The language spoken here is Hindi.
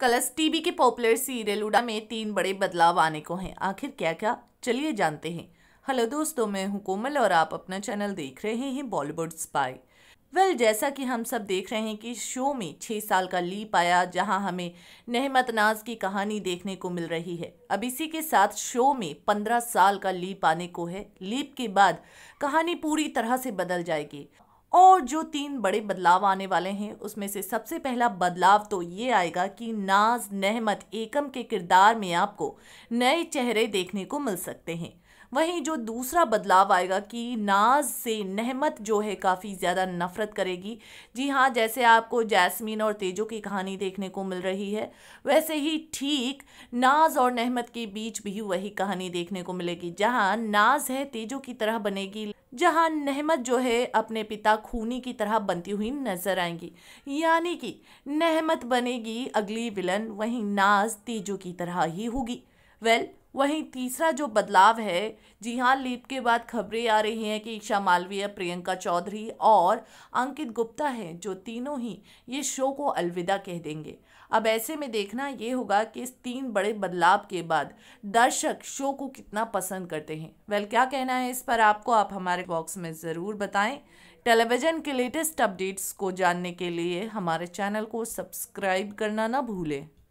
कलर्स टीवी के पॉपुलर सीरियल उड़ा में तीन बड़े बदलाव आने को हैं आखिर क्या क्या चलिए जानते हैं हेलो दोस्तों मैं हूं कोमल और आप अपना चैनल देख रहे हैं बॉलीवुड स्पाई वेल well, जैसा कि हम सब देख रहे हैं कि शो में छः साल का लीप आया जहां हमें नहमत नाज की कहानी देखने को मिल रही है अब इसी के साथ शो में पंद्रह साल का लीप आने को है लीप के बाद कहानी पूरी तरह से बदल जाएगी और जो तीन बड़े बदलाव आने वाले हैं उसमें से सबसे पहला बदलाव तो ये आएगा कि नाज नहमत एकम के किरदार में आपको नए चेहरे देखने को मिल सकते हैं वहीं जो दूसरा बदलाव आएगा कि नाज से नहमत जो है काफ़ी ज़्यादा नफ़रत करेगी जी हाँ जैसे आपको जैस्मीन और तेजो की कहानी देखने को मिल रही है वैसे ही ठीक नाज और नहमत के बीच भी वही कहानी देखने को मिलेगी जहाँ नाज है तेजो की तरह बनेगी जहाँ नहमत जो है अपने पिता खूनी की तरह बनती हुई नजर आएंगी यानी कि नहमत बनेगी अगली विलन वहीं नाज तेजो की तरह ही होगी वेल well, वहीं तीसरा जो बदलाव है जी हाँ लीप के बाद खबरें आ रही हैं कि ईशा मालवीय प्रियंका चौधरी और अंकित गुप्ता हैं जो तीनों ही ये शो को अलविदा कह देंगे अब ऐसे में देखना ये होगा कि इस तीन बड़े बदलाव के बाद दर्शक शो को कितना पसंद करते हैं वेल क्या कहना है इस पर आपको आप हमारे बॉक्स में ज़रूर बताएं टेलीविज़न के लेटेस्ट अपडेट्स को जानने के लिए हमारे चैनल को सब्सक्राइब करना ना भूलें